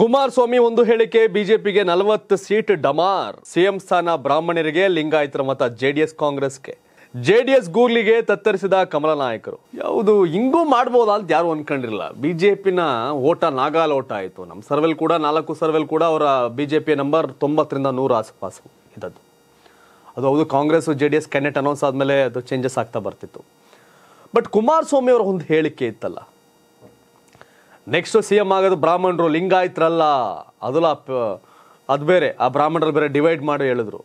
ಕುಮಾರಸ್ವಾಮಿ ಒಂದು ಹೇಳಿಕೆ ಬಿಜೆಪಿಗೆ ನಲವತ್ತು ಸೀಟ್ ಡಮಾರ್ ಸಿಎಂ ಸ್ಥಾನ ಬ್ರಾಹ್ಮಣರಿಗೆ ಲಿಂಗಾಯತರ ಮತ ಜೆಡಿಎಸ್ ಕಾಂಗ್ರೆಸ್ಗೆ ಜೆಡಿಎಸ್ ಗೂಗ್ಲಿಗೆ ತತ್ತರಿಸಿದ ಕಮಲ ನಾಯಕರು ಯಾವುದು ಹಿಂಗೂ ಮಾಡ್ಬೋದಾ ಅಂತ ಯಾರು ಅನ್ಕೊಂಡಿರಲಿಲ್ಲ ಬಿಜೆಪಿನ ಓಟ ನಾಗಾಲ್ ಓಟ ಆಯಿತು ನಮ್ಮ ಸರ್ವೆಲ್ ಕೂಡ ನಾಲ್ಕು ಸರ್ವೆಲ್ ಕೂಡ ಅವರ ಬಿಜೆಪಿ ನಂಬರ್ ತೊಂಬತ್ತರಿಂದ ನೂರು ಆಸುಪಾಸು ಇದ್ದದ್ದು ಅದು ಹೌದು Congress J D S candidate announce ಆದಮೇಲೆ ಅದು ಚೇಂಜಸ್ ಆಗ್ತಾ ಬರ್ತಿತ್ತು ಬಟ್ ಕುಮಾರಸ್ವಾಮಿ ಅವರ ಒಂದು ಹೇಳಿಕೆ ಇತ್ತಲ್ಲ ನೆಕ್ಸ್ಟ್ ಸಿ ಎಮ್ ಆಗೋದು ಬ್ರಾಹ್ಮಣರು ಲಿಂಗಾಯಿತ್ರಲ್ಲ ಅದಲ್ಲ ಅದು ಬೇರೆ ಆ ಬ್ರಾಹ್ಮಣರು ಬೇರೆ ಡಿವೈಡ್ ಮಾಡಿ ಹೇಳಿದ್ರು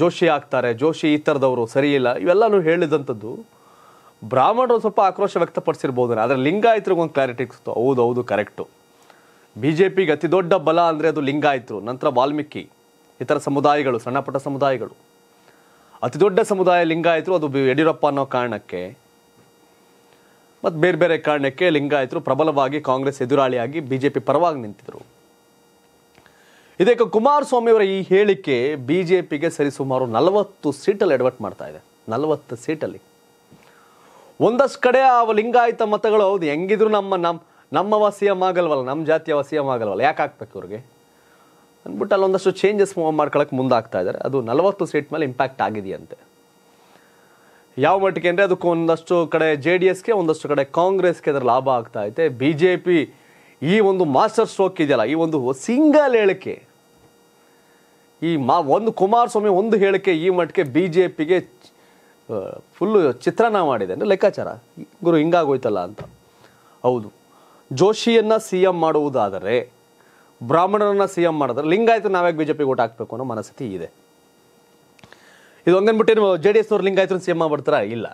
ಜೋಶಿ ಆಗ್ತಾರೆ ಜೋಶಿ ಈ ಥರದವರು ಸರಿ ಇಲ್ಲ ಇವೆಲ್ಲನೂ ಹೇಳಿದಂಥದ್ದು ಬ್ರಾಹ್ಮಣರು ಸ್ವಲ್ಪ ಆಕ್ರೋಶ ವ್ಯಕ್ತಪಡಿಸಿರ್ಬೋದು ಆದರೆ ಲಿಂಗಾಯಿತ್ರಿಗೊಂದು ಒಂದು ಕ್ಲಾರಿಟಿ ಸಿಕ್ತು ಹೌದು ಹೌದು ಕರೆಕ್ಟು ಬಿ ಜೆ ಪಿಗೆ ಅತಿ ದೊಡ್ಡ ಬಲ ಅಂದರೆ ಅದು ಲಿಂಗಾಯತರು ನಂತರ ವಾಲ್ಮೀಕಿ ಇತರ ಸಮುದಾಯಗಳು ಸಣ್ಣಪುಟ್ಟ ಸಮುದಾಯಗಳು ಅತಿ ದೊಡ್ಡ ಸಮುದಾಯ ಲಿಂಗಾಯತರು ಅದು ಯಡಿಯೂರಪ್ಪ ಅನ್ನೋ ಕಾರಣಕ್ಕೆ ಮತ್ತು ಬೇರೆ ಬೇರೆ ಕಾರಣಕ್ಕೆ ಲಿಂಗಾಯತರು ಪ್ರಬಲವಾಗಿ ಕಾಂಗ್ರೆಸ್ ಎದುರಾಳಿಯಾಗಿ ಬಿಜೆಪಿ ಪರವಾಗಿ ನಿಂತಿದ್ರು ಇದಕ್ಕೆ ಕುಮಾರಸ್ವಾಮಿಯವರ ಈ ಹೇಳಿಕೆ ಬಿಜೆಪಿಗೆ ಸರಿಸುಮಾರು ನಲವತ್ತು ಸೀಟಲ್ಲಿ ಎಡವಟ್ ಮಾಡ್ತಾ ಇದೆ ನಲವತ್ತು ಸೀಟಲ್ಲಿ ಒಂದಷ್ಟು ಕಡೆ ಆ ಲಿಂಗಾಯತ ಮತಗಳು ಹೌದು ಹೆಂಗಿದ್ರು ನಮ್ಮ ನಮ್ಮ ನಮ್ಮ ಸಿ ಎಂ ಆಗಲ್ವಲ್ಲ ನಮ್ಮ ಜಾತಿಯ ಸಿ ಆಗಲ್ವಲ್ಲ ಯಾಕೆ ಹಾಕ್ಬೇಕು ಇವ್ರಿಗೆ ಅಂದ್ಬಿಟ್ಟು ಅಲ್ಲೊಂದಷ್ಟು ಚೇಂಜಸ್ ಮಾಡ್ಕೊಳಕ್ಕೆ ಮುಂದಾಗ್ತಾ ಇದ್ದಾರೆ ಅದು ನಲವತ್ತು ಸೀಟ್ ಮೇಲೆ ಇಂಪ್ಯಾಕ್ಟ್ ಆಗಿದೆಯಂತೆ ಯಾವ ಮಟ್ಟಿಗೆ ಅಂದರೆ ಅದಕ್ಕೆ ಒಂದಷ್ಟು ಕಡೆ ಜೆ ಡಿ ಎಸ್ಗೆ ಒಂದಷ್ಟು ಕಡೆ ಕಾಂಗ್ರೆಸ್ಗೆ ಅದರ ಲಾಭ ಆಗ್ತಾ ಐತೆ ಬಿ ಜೆ ಪಿ ಈ ಒಂದು ಮಾಸ್ಟರ್ ಸ್ಟ್ರೋಕ್ ಇದೆಯಲ್ಲ ಈ ಒಂದು ಸಿಂಗಲ್ ಹೇಳಿಕೆ ಈ ಮಾ ಒಂದು ಕುಮಾರಸ್ವಾಮಿ ಒಂದು ಹೇಳಿಕೆ ಈ ಮಟ್ಟಿಗೆ ಬಿ ಜೆ ಪಿಗೆ ಫುಲ್ಲು ಚಿತ್ರಣ ಮಾಡಿದೆ ಅಂದರೆ ಲೆಕ್ಕಾಚಾರ ಗುರು ಹಿಂಗಾಗೋಯ್ತಲ್ಲ ಅಂತ ಹೌದು ಜೋಶಿಯನ್ನು ಸಿ ಎಂ ಮಾಡುವುದಾದರೆ ಬ್ರಾಹ್ಮಣರನ್ನು ಸಿ ಎಂ ಮಾಡಿದ್ರೆ ಲಿಂಗಾಯತ ನಾವ್ಯಾಕೆ ಬಿ ಜೆ ಪಿಗೆ ಓಟ್ ಹಾಕಬೇಕು ಅನ್ನೋ ಮನಸ್ಥಿತಿ ಇದೆ ಇದು ಏನು ಜೆ ಡಿ ಎಸ್ ಅವ್ರು ಲಿಂಗಾಯತರು ಸಿ ಎಂ ಮಾಡ್ತಾರ ಇಲ್ಲ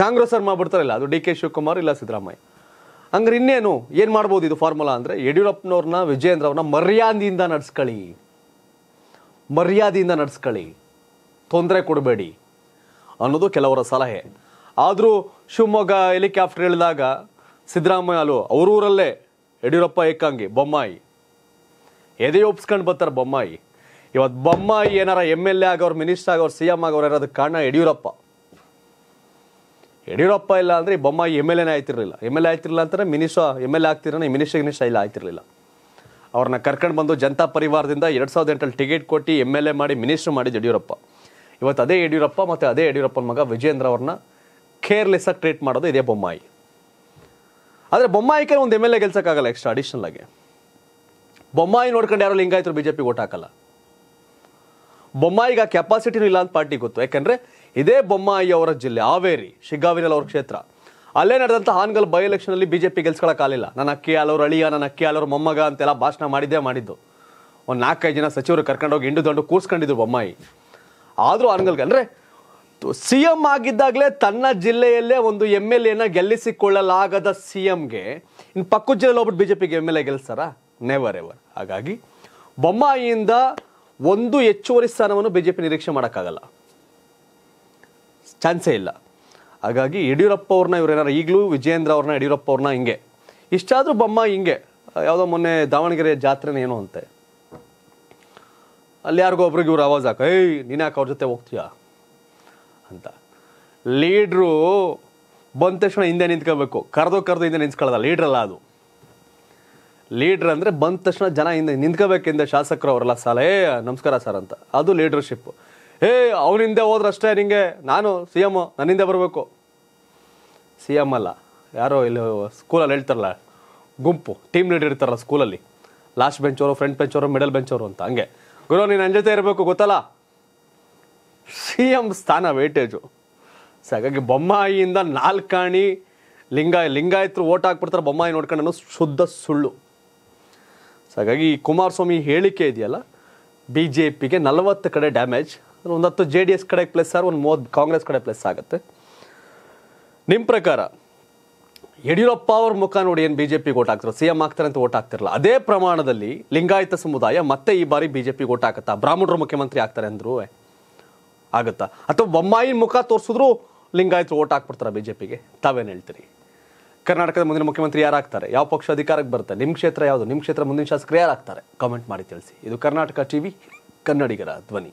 ಕಾಂಗ್ರೆಸ್ ಅವ್ರು ಮಾಡ್ಬಿಡ್ತಾರ ಇಲ್ಲ ಅದು ಡಿ ಕೆ ಶಿವಕುಮಾರ್ ಇಲ್ಲ ಸಿದ್ದರಾಮಯ್ಯ ಹಂಗಾರೆ ಇನ್ನೇನು ಏನು ಮಾಡ್ಬೋದು ಇದು ಫಾರ್ಮುಲಾ ಅಂದರೆ ಯಡಿಯೂರಪ್ಪನವ್ರನ್ನ ವಿಜಯೇಂದ್ರ ಅವ್ರನ್ನ ಮರ್ಯಾದೆಯಿಂದ ನಡ್ಸ್ಕಳಿ ಮರ್ಯಾದೆಯಿಂದ ನಡ್ಸ್ಕಳಿ ತೊಂದರೆ ಕೊಡಬೇಡಿ ಅನ್ನೋದು ಕೆಲವರ ಸಲಹೆ ಆದರೂ ಶಿವಮೊಗ್ಗ ಹೆಲಿಕಾಪ್ಟರ್ ಹೇಳಿದಾಗ ಸಿದ್ದರಾಮಯ್ಯ ಅಲ್ಲೂ ಅವರೂರಲ್ಲೇ ಯಡಿಯೂರಪ್ಪ ಏಕಾಂಗಿ ಬೊಮ್ಮಾಯಿ ಎದೆ ಒಪ್ಸ್ಕೊಂಡು ಬರ್ತಾರೆ ಬೊಮ್ಮಾಯಿ ಇವತ್ತು ಬೊಮ್ಮಾಯಿ ಏನಾರ ಎಮ್ ಎಲ್ ಎ ಆಗೋರು ಮಿನಿಸ್ಟರ್ ಆಗೋರು ಸಿ ಎಂ ಆಗೋರು ಇರೋದಕ್ಕೆ ಕಾರಣ ಯಡಿಯೂರಪ್ಪ ಯಡಿಯೂರಪ್ಪ ಇಲ್ಲ ಅಂದರೆ ಈ ಬೊಮ್ಮಾಯಿ ಎಮ್ ಎಲ್ ಎನೇ ಆಯ್ತಿರಲಿಲ್ಲ ಎಮ್ ಎಲ್ ಎ ಆಯ್ತಿರಲಿಲ್ಲ ಅಂತಂದರೆ ಮಿನಿಸ್ಟರ್ ಎಮ್ ಎಲ್ ಎ ಆಗ್ತಿರೋ ಈ ಮಿನಿಸ್ಟರ್ ಗಿನಿಸ್ಟರ್ ಇಲ್ಲ ಆಯ್ತಿರಲಿಲ್ಲ ಅವ್ರನ್ನ ಕರ್ಕೊಂಡು ಬಂದು ಜನತಾ ಪರಿವಾರದಿಂದ ಎರಡು ಸಾವಿರದ ಎಂಟಲ್ಲಿ ಟಿಕೆಟ್ ಕೊಟ್ಟು ಎಮ್ ಎಲ್ ಎ ಮಾಡಿ ಮಿನಿಸ್ಟರ್ ಮಾಡಿದ ಯಡಿಯೂರಪ್ಪ ಇವತ್ತು ಅದೇ ಯಡಿಯೂರಪ್ಪ ಮತ್ತು ಅದೇ ಯಡಿಯೂರಪ್ಪನ ಮಗ ವಿಜೇಂದ್ರ ಅವ್ರನ್ನ ಆಗಿ ಟ್ರೀಟ್ ಮಾಡೋದು ಇದೇ ಬೊಮ್ಮಾಯಿ ಆದರೆ ಬೊಮ್ಮಾಯಿ ಒಂದು ಎಮ್ ಎಲ್ ಎ ಗೆಲ್ಸೋಕ್ಕಾಗಲ್ಲ ಎಕ್ಸ್ಟ್ರಾ ಅಡಿಷನಲ್ ಆಗಿ ಬೊಮ್ಮಾಯಿ ನೋಡ್ಕೊಂಡು ಯಾರು ಹಿಂಗಾಯ್ತರು ಬಿ ಜೆ ಪಿ ಓಟ್ ಹಾಕಲ್ಲ ಬೊಮ್ಮಾಯಿಗೆ ಕೆಪಾಸಿಟಿನೂ ಇಲ್ಲ ಅಂತ ಪಾರ್ಟಿ ಗೊತ್ತು ಯಾಕಂದ್ರೆ ಇದೇ ಬೊಮ್ಮಾಯಿ ಅವರ ಜಿಲ್ಲೆ ಹಾವೇರಿ ಶಿಗ್ಗಾವಿನಲ್ಲಿ ಅವ್ರ ಕ್ಷೇತ್ರ ಅಲ್ಲೇ ನಡೆದಂಥ ಹಾನ್ಗಲ್ ಬೈ ಎಲೆಕ್ಷನ್ ಅಲ್ಲಿ ಬಿಜೆಪಿ ಗೆಲ್ಸ್ಕೊಳಕ್ಕಾಗಲಿಲ್ಲ ನನ್ನ ಅಕ್ಕಿ ಅಲ್ಲವ್ರ ಅಳಿಯ ನನ್ನ ಅಕ್ಕಿ ಅಲ್ಲವ್ರ ಮೊಮ್ಮಗ ಅಂತೆಲ್ಲ ಭಾಷಣ ಮಾಡಿದ್ದೇ ಮಾಡಿದ್ದು ಒಂದು ನಾಲ್ಕೈದು ಜನ ಸಚಿವರು ಕರ್ಕೊಂಡೋಗಿ ಹಿಂಡು ದಂಡು ಕೂರ್ಸ್ಕೊಂಡಿದ್ರು ಬೊಮ್ಮಾಯಿ ಆದರೂ ಹಾನ್ಗಲ್ಗೆ ಅಂದರೆ ಸಿ ಎಂ ಆಗಿದ್ದಾಗಲೇ ತನ್ನ ಜಿಲ್ಲೆಯಲ್ಲೇ ಒಂದು ಎಮ್ ಎಲ್ ಎನ ಗೆಲ್ಲಿಸಿಕೊಳ್ಳಲಾಗದ ಸಿ ಎಂಗೆ ಇನ್ನು ಪಕ್ಕದ ಜಿಲ್ಲೆಯಲ್ಲಿ ಹೋಗ್ಬಿಟ್ಟು ಬಿಜೆಪಿಗೆ ಎಮ್ ಎಲ್ ಎ ಗೆಲ್ಸಾರ ನೆವರ್ ಎವರ್ ಹಾಗಾಗಿ ಬೊಮ್ಮಾಯಿಯಿಂದ ಒಂದು ಹೆಚ್ಚುವರಿ ಸ್ಥಾನವನ್ನು ಬಿಜೆಪಿ ನಿರೀಕ್ಷೆ ಮಾಡೋಕ್ಕಾಗಲ್ಲ ಚಾನ್ಸೇ ಇಲ್ಲ ಹಾಗಾಗಿ ಯಡಿಯೂರಪ್ಪ ಅವ್ರನ್ನ ಇವರೇನಾರು ಈಗಲೂ ವಿಜಯೇಂದ್ರ ಅವ್ರನ್ನ ಯಡಿಯೂರಪ್ಪ ಅವ್ರನ್ನ ಹಿಂಗೆ ಇಷ್ಟಾದರೂ ಬೊಮ್ಮ ಹಿಂಗೆ ಯಾವುದೋ ಮೊನ್ನೆ ದಾವಣಗೆರೆ ಜಾತ್ರೆನೇ ಏನೋ ಅಂತೆ ಅಲ್ಲಿ ಯಾರಿಗೋ ಒಬ್ರಿಗೆ ಇವ್ರು ಆವಾಜ್ ಹಾಕ ಏಯ್ ನೀನು ಯಾಕೆ ಅವ್ರ ಜೊತೆ ಹೋಗ್ತೀಯಾ ಅಂತ ಲೀಡ್ರು ಬಂದ ತಕ್ಷಣ ಹಿಂದೆ ನಿಂತ್ಕೋಬೇಕು ಕರೆದು ಕರೆದು ಹಿಂದೆ ನಿಂತ್ಕೊಳ್ಳೋದ ಲೀಡ್ರಲ್ಲ ಅದು ಲೀಡ್ರ್ ಅಂದರೆ ಬಂದ ತಕ್ಷಣ ಜನ ಹಿಂದೆ ನಿಂತ್ಕೋಬೇಕಿಂದ ಶಾಸಕರು ಅವರೆಲ್ಲ ಸಾಲ ಏ ನಮಸ್ಕಾರ ಸರ್ ಅಂತ ಅದು ಲೀಡರ್ಶಿಪ್ ಏ ಅವನಿಂದೆ ಹೋದ್ರಷ್ಟೇ ನಿಂಗೆ ನಾನು ಸಿ ನನ್ನ ಹಿಂದೆ ಬರಬೇಕು ಸಿ ಎಮ್ ಅಲ್ಲ ಯಾರೋ ಇಲ್ಲಿ ಸ್ಕೂಲಲ್ಲಿ ಹೇಳ್ತಾರಲ್ಲ ಗುಂಪು ಟೀಮ್ ಲೀಡರ್ ಇರ್ತಾರಲ್ಲ ಸ್ಕೂಲಲ್ಲಿ ಲಾಸ್ಟ್ ಬೆಂಚವರು ಫ್ರಂಟ್ ಬೆಂಚವರು ಮಿಡಲ್ ಬೆಂಚ್ ಅಂತ ಹಂಗೆ ಗುರು ನೀನು ನನ್ನ ಜೊತೆ ಇರಬೇಕು ಗೊತ್ತಲ್ಲ ಸಿ ಎಮ್ ಸ್ಥಾನ ವೇಟೇಜು ಸೊ ಹಾಗಾಗಿ ಬೊಮ್ಮಾಯಿಯಿಂದ ನಾಲ್ಕಾಣಿ ಲಿಂಗ ಲಿಂಗಾಯತರು ಓಟ್ ಹಾಕ್ಬಿಡ್ತಾರೆ ಬೊಮ್ಮಾಯಿ ನೋಡ್ಕೊಂಡು ಶುದ್ಧ ಸುಳ್ಳು ಸೊ ಹಾಗಾಗಿ ಈ ಕುಮಾರಸ್ವಾಮಿ ಹೇಳಿಕೆ ಇದೆಯಲ್ಲ ಬಿ ಜೆ ಪಿಗೆ ನಲವತ್ತು ಕಡೆ ಡ್ಯಾಮೇಜ್ ಒಂದು ಹತ್ತು ಜೆ ಡಿ ಎಸ್ ಕಡೆ ಪ್ಲಸ್ ಆರ್ ಒಂದು ಮೂವತ್ತು ಕಾಂಗ್ರೆಸ್ ಕಡೆ ಪ್ಲಸ್ ಆಗುತ್ತೆ ನಿಮ್ಮ ಪ್ರಕಾರ ಯಡಿಯೂರಪ್ಪ ಅವ್ರ ಮುಖ ನೋಡಿ ಏನು ಬಿ ಜೆ ಪಿಗೆ ಓಟ್ ಹಾಕ್ತಾರೆ ಸಿ ಎಂ ಆಗ್ತಾರೆ ಅಂತ ಓಟ್ ಆಗ್ತಿರಲ್ಲ ಅದೇ ಪ್ರಮಾಣದಲ್ಲಿ ಲಿಂಗಾಯತ ಸಮುದಾಯ ಮತ್ತೆ ಈ ಬಾರಿ ಬಿ ಜೆ ಪಿಗೆ ಓಟ್ ಆಗುತ್ತಾ ಬ್ರಾಹ್ಮಣರು ಮುಖ್ಯಮಂತ್ರಿ ಆಗ್ತಾರೆ ಅಂದ್ರು ಆಗುತ್ತಾ ಅಥವಾ ಬೊಮ್ಮಾಯಿ ಮುಖ ತೋರಿಸಿದ್ರು ಲಿಂಗಾಯತರು ಓಟ್ ಹಾಕ್ಬಿಡ್ತಾರೆ ಬಿ ಜೆ ಪಿಗೆ ತಾವೇನು ಹೇಳ್ತೀರಿ ಕರ್ನಾಟಕದ ಮುಂದಿನ ಮುಖ್ಯಮಂತ್ರಿ ಯಾರಾಗ್ತಾರೆ ಯಾವ ಪಕ್ಷ ಅಧಿಕಾರಕ್ಕೆ ಬರುತ್ತೆ ನಿಮ್ಮ ಕ್ಷೇತ್ರ ಯಾವುದು ನಿಮ್ಮ ಕ್ಷೇತ್ರ ಮುಂದಿನ ಶಾಸಕರು ಯಾರಾಗ್ತಾರೆ ಕಾಮೆಂಟ್ ಮಾಡಿ ತಿಳಿಸಿ ಇದು ಕರ್ನಾಟಕ ಟಿವಿ ಕನ್ನಡಿಗರ ಧ್ವನಿ